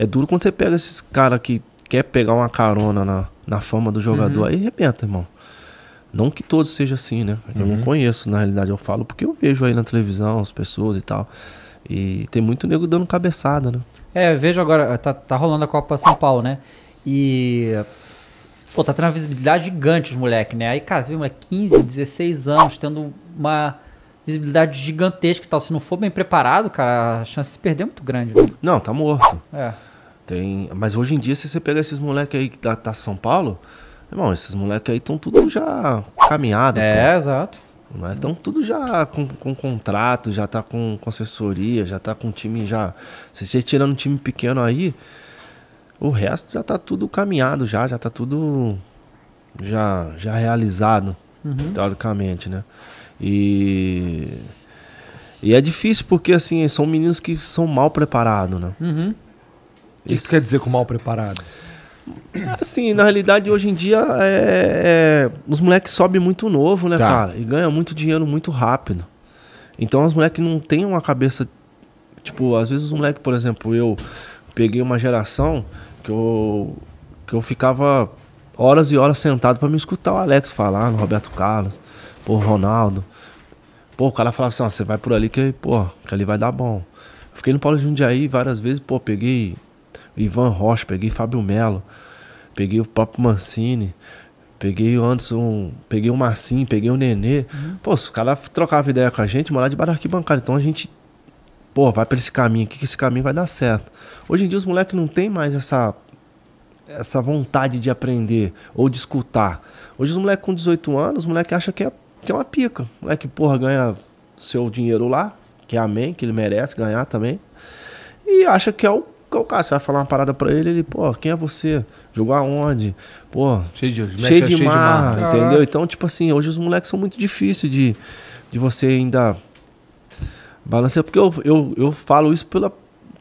É duro quando você pega esses caras que quer pegar uma carona na, na fama do jogador, uhum. aí arrebenta, irmão. Não que todos seja assim, né? Eu uhum. não conheço, na realidade, eu falo porque eu vejo aí na televisão as pessoas e tal. E tem muito nego dando cabeçada, né? É, eu vejo agora, tá, tá rolando a Copa São Paulo, né? E. Pô, tá tendo uma visibilidade gigante os moleque, né? Aí, cara, você vê, moleque, 15, 16 anos, tendo uma visibilidade gigantesca e tal. Se não for bem preparado, cara, a chance de se perder é muito grande. Né? Não, tá morto. É. Tem, mas hoje em dia, se você pegar esses moleques aí que tá, tá São Paulo, irmão, esses moleques aí estão tudo já caminhado. É, pô. exato. Então tudo já com, com contrato, já tá com, com assessoria, já tá com time já. Se você tirando um time pequeno aí, o resto já tá tudo caminhado já, já tá tudo já, já realizado, uhum. teoricamente, né? E, e é difícil porque assim, são meninos que são mal preparados, né? Uhum. O que isso quer dizer com mal preparado? Assim, na realidade, hoje em dia, é, é, os moleques sobem muito novo, né, tá. cara? E ganham muito dinheiro muito rápido. Então, os moleques não têm uma cabeça. Tipo, às vezes, os moleques, por exemplo, eu peguei uma geração que eu, que eu ficava horas e horas sentado para me escutar o Alex falar, o Roberto Carlos, o Ronaldo. Pô, o cara falava assim: ó, você vai por ali que, pô, que ali vai dar bom. Fiquei no Paulo Jundiaí várias vezes, pô, peguei Ivan Rocha, peguei Fábio Melo, peguei o próprio Mancini, peguei o Anderson, peguei o Marcinho, peguei o Nenê. Uhum. Pô, os caras trocavam ideia com a gente, mas de barraque bancário. Então a gente, pô, vai para esse caminho aqui, que esse caminho vai dar certo. Hoje em dia os moleques não tem mais essa essa vontade de aprender ou de escutar. Hoje os moleques com 18 anos, os moleques acham que é, que é uma pica. O moleque, porra, ganha seu dinheiro lá, que é amém, que ele merece ganhar também. E acha que é o é o cara. Você vai falar uma parada pra ele, ele, pô, quem é você? Jogou aonde? Pô, cheio de, cheio, cheio de, cheio mar, de entendeu? Então, tipo assim, hoje os moleques são muito difíceis de, de você ainda balancear. Porque eu, eu, eu falo isso pela,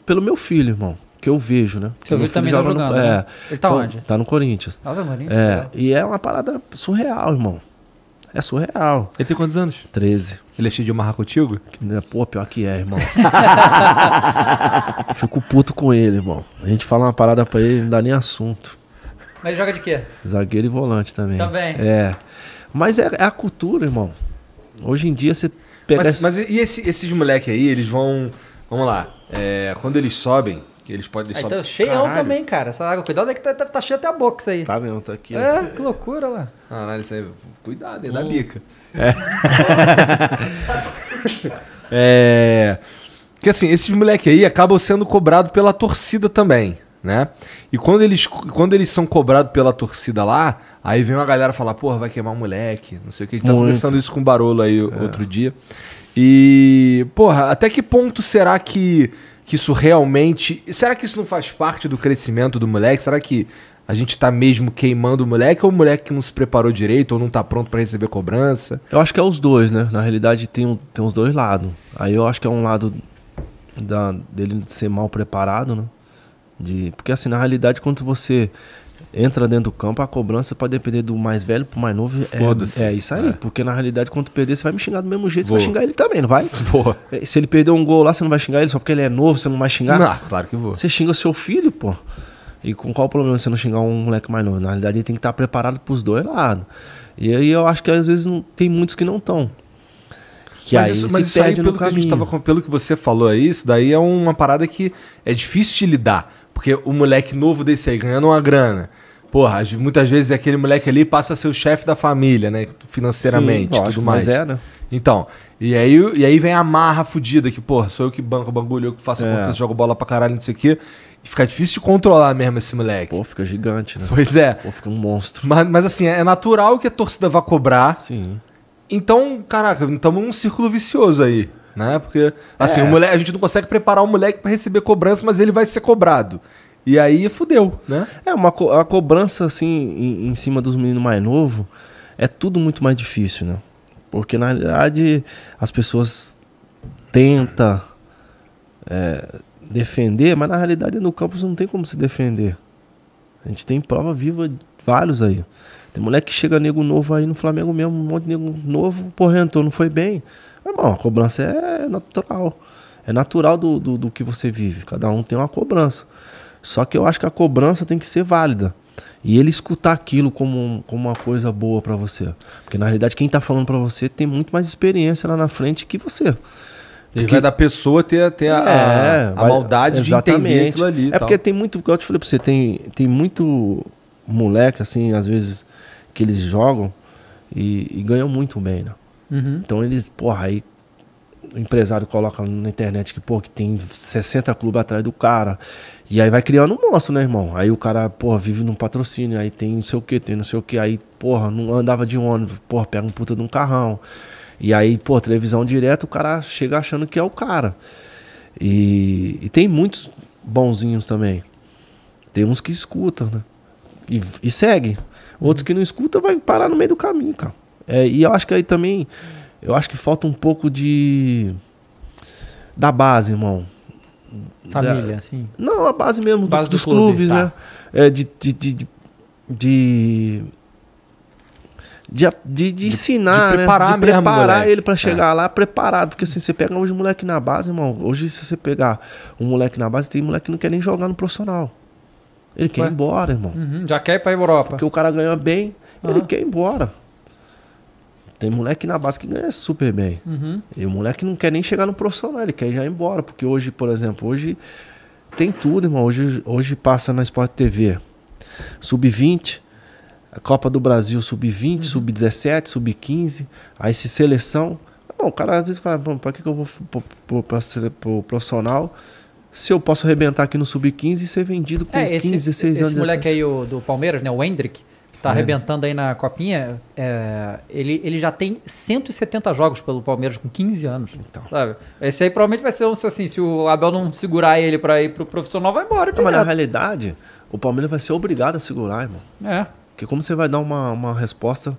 pelo meu filho, irmão que eu vejo, né? Seu filho também tá jogando. No... Né? É. Ele tá então, onde? Tá no Corinthians. Corinthians. É. é. E é uma parada surreal, irmão. É surreal. Ele tem quantos anos? 13. Ele é cheio de marra contigo? É, pô, pior que é, irmão. Fico puto com ele, irmão. A gente fala uma parada pra ele, não dá nem assunto. Mas ele joga de quê? Zagueiro e volante também. Também. É. Mas é, é a cultura, irmão. Hoje em dia você pega. Mas, esse... mas e esse, esses moleques aí, eles vão. Vamos lá. É, quando eles sobem, que eles podem. Ah, só... Então, cheião Caralho. também, cara. Essa água, cuidado é que tá, tá, tá cheio até a boca isso aí. Tá mesmo, tá aqui. É, que loucura lá. Caralho, isso aí. Cuidado, é da hum. bica. É. é. Que assim, esses moleques aí acabam sendo cobrados pela torcida também, né? E quando eles, quando eles são cobrados pela torcida lá, aí vem uma galera falar, porra, vai queimar o moleque, não sei o que. A gente tá conversando isso com o Barolo aí é. outro dia. E, porra, até que ponto será que que isso realmente. Será que isso não faz parte do crescimento do moleque? Será que a gente tá mesmo queimando o moleque ou o moleque que não se preparou direito ou não tá pronto para receber cobrança? Eu acho que é os dois, né? Na realidade tem, um, tem os dois lados. Aí eu acho que é um lado da, dele ser mal preparado, né? De, porque assim, na realidade, quando você entra dentro do campo, a cobrança pode depender do mais velho pro mais novo. É, é isso aí. É. Porque na realidade, quando perder, você vai me xingar do mesmo jeito, você vai xingar ele também, não vai? Vou. É, se ele perder um gol lá, você não vai xingar ele só porque ele é novo, você não vai xingar? Não, claro que vou. Você xinga seu filho, pô. E com qual problema você não xingar um moleque mais novo? Na realidade, ele tem que estar tá preparado pros dois lados. E aí eu acho que às vezes não, tem muitos que não estão. Que mas isso, mas isso aí, pelo que, tava, pelo que você falou aí, isso daí é uma parada que é difícil de lidar. Porque o moleque novo desse aí ganhando uma grana. Porra, muitas vezes aquele moleque ali passa a ser o chefe da família, né? Financeiramente e tudo mais. Mas é, né? Então, e aí, e aí vem a marra fudida que, porra, sou eu que banco o bagulho, eu que faço é. contas, jogo bola pra caralho, não sei o quê. E fica difícil de controlar mesmo esse moleque. Pô, fica gigante, né? Pois é. Pô, fica um monstro. Mas, mas assim, é natural que a torcida vá cobrar. Sim. Então, caraca, estamos num círculo vicioso aí. Né? Porque, assim, é. o moleque, a gente não consegue preparar o moleque para receber cobrança, mas ele vai ser cobrado. E aí fudeu, né? É, uma co a cobrança, assim, em, em cima dos meninos mais novos, é tudo muito mais difícil, né? Porque, na realidade, as pessoas tentam é, defender, mas na realidade no campus não tem como se defender. A gente tem prova viva vários aí. Tem moleque que chega nego novo aí no Flamengo mesmo, um monte de nego novo, porrentou, não foi bem. Irmão, a cobrança é natural. É natural do, do, do, que você vive. Cada um tem uma cobrança. Só que eu acho que a cobrança tem que ser válida. E ele escutar aquilo como, como uma coisa boa para você. Porque na realidade, quem tá falando para você tem muito mais experiência lá na frente que você. Porque... E vai da pessoa ter, ter a, é, a, maldade exatamente. de entender aquilo ali. É tal. porque tem muito, eu te falei pra você, tem, tem muito moleque, assim, às vezes que eles jogam e, e ganham muito bem, né? Uhum. Então eles, porra, aí o empresário coloca na internet que, pô, que tem 60 clubes atrás do cara. E aí vai criando um monstro, né, irmão? Aí o cara, porra, vive num patrocínio, aí tem não sei o que, tem não sei o que, aí, porra, não andava de ônibus, porra, pega um puta de um carrão. E aí, pô, televisão direto, o cara chega achando que é o cara. E, e tem muitos bonzinhos também. Tem uns que escutam, né? e, e segue. Outros que não escuta vai parar no meio do caminho, cara. É, e eu acho que aí também, eu acho que falta um pouco de. da base, irmão. Família, da, assim? Não, a base mesmo base do, do dos clube, clubes, tá. né? É, de, de, de, de de, de, de, ensinar, de, de né? preparar, né? de preparar mesmo, ele para é. chegar é. lá preparado. Porque assim, você pega hoje moleque na base, irmão. Hoje, se você pegar um moleque na base, tem moleque que não quer nem jogar no profissional. Ele quer ir embora, irmão. Uhum, já quer ir pra Europa. Porque o cara ganha bem, uhum. ele ah. quer ir embora. Tem moleque na base que ganha super bem. Uhum. E o moleque não quer nem chegar no profissional, ele quer já ir embora. Porque hoje, por exemplo, hoje tem tudo, irmão. Hoje, hoje passa na Sport TV sub-20, a Copa do Brasil sub-20, uhum. sub-17, sub-15, aí se seleção. Bom, o cara às vezes fala, para que, que eu vou pro, pro, pro, pro profissional se eu posso arrebentar aqui no sub-15 e ser vendido com é, esse, 15, 16 esse anos. Esse moleque aí o, do Palmeiras, né, o Hendrick, que tá é. arrebentando aí na copinha, é, ele, ele já tem 170 jogos pelo Palmeiras com 15 anos. Então. Sabe? Esse aí provavelmente vai ser um assim, se o Abel não segurar ele para ir pro profissional, vai embora. Não, mas na realidade, o Palmeiras vai ser obrigado a segurar, irmão. É. Porque como você vai dar uma, uma resposta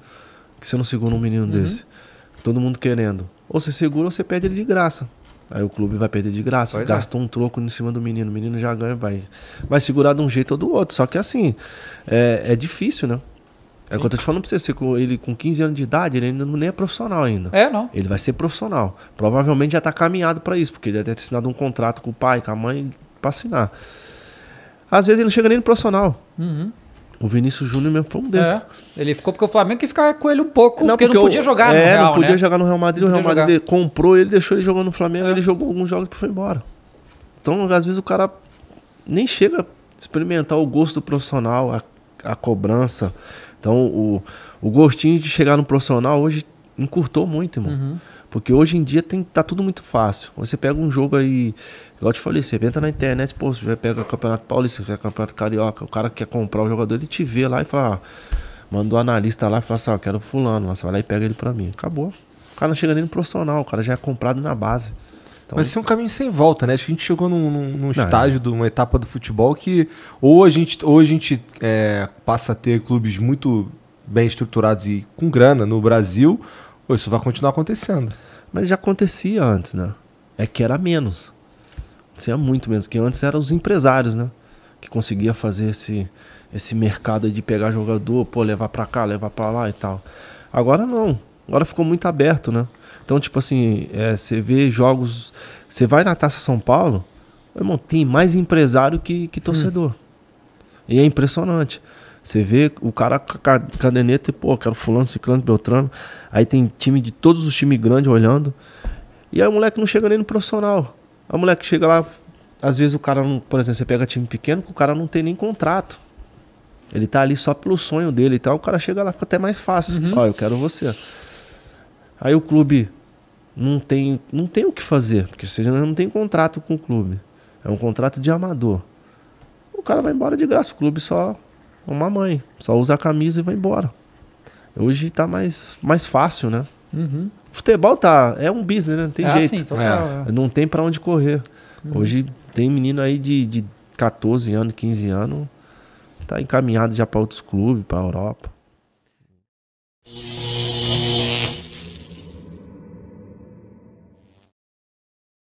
que você não segura um menino uhum. desse? Todo mundo querendo. Ou você segura ou você perde ele de graça. Aí o clube vai perder de graça. Pois Gastou é. um troco em cima do menino. O menino já ganha, vai, vai segurar de um jeito ou do outro. Só que assim, é, é difícil, né? É o que eu tô te falando pra você, você com, ele com 15 anos de idade, ele ainda não é profissional ainda. É, não. Ele vai ser profissional. Provavelmente já tá caminhado para isso, porque ele deve ter assinado um contrato com o pai, com a mãe, pra assinar. Às vezes ele não chega nem no profissional. Uhum. O Vinícius Júnior mesmo foi um desses. É, ele ficou porque o Flamengo que ficava com ele um pouco, não, porque, porque não podia eu, jogar é, no Real, não podia né? jogar no Real Madrid, o Real Madrid jogar. comprou ele, deixou ele jogando no Flamengo, é. ele jogou alguns jogos e foi embora. Então, às vezes o cara nem chega a experimentar o gosto do profissional, a, a cobrança. Então, o, o gostinho de chegar no profissional hoje encurtou muito, irmão. Uhum. Porque hoje em dia tem, tá tudo muito fácil. Você pega um jogo aí, igual eu te falei, você entra na internet, pô, você pega o Campeonato Paulista, quer é Campeonato Carioca, o cara quer comprar o jogador, ele te vê lá e fala, ah, manda o analista lá e fala assim, ah, eu quero fulano, você vai lá e pega ele pra mim. Acabou. O cara não chega nem no profissional, o cara já é comprado na base. Então, Mas isso é um caminho sem volta, né? Acho que a gente chegou num, num, num não, estágio, é. de uma etapa do futebol que ou a gente, ou a gente é, passa a ter clubes muito bem estruturados e com grana no Brasil, isso vai continuar acontecendo. Mas já acontecia antes, né? É que era menos. Isso é muito menos. Porque antes eram os empresários, né? Que conseguia fazer esse, esse mercado de pegar jogador, pô, levar pra cá, levar pra lá e tal. Agora não. Agora ficou muito aberto, né? Então, tipo assim, é, você é, vê jogos. Você vai na Taça São Paulo, irmão, tem mais empresário que, que hum. torcedor. Hum. E é impressionante. Você vê o cara com a caderneta e, pô, quero fulano, ciclano, beltrano. Aí tem time de todos os times grandes olhando. E aí o moleque não chega nem no profissional. A o moleque chega lá, às vezes o cara, não, por exemplo, você pega time pequeno que o cara não tem nem contrato. Ele tá ali só pelo sonho dele e tal. O cara chega lá, fica até mais fácil. Uhum. Ó, uhum. eu quero você. Aí o clube não tem, não tem o que fazer, porque você não tem contrato com o clube. É um contrato de amador. O cara vai embora de graça, o clube só uma mãe. Só usa a camisa e vai embora. Hoje tá mais, mais fácil, né? Uhum. Futebol tá. É um business, né? Não tem é jeito. Assim, total, é. Não tem para onde correr. Uhum. Hoje tem menino aí de, de 14 anos, 15 anos. Tá encaminhado já para outros clubes, para Europa.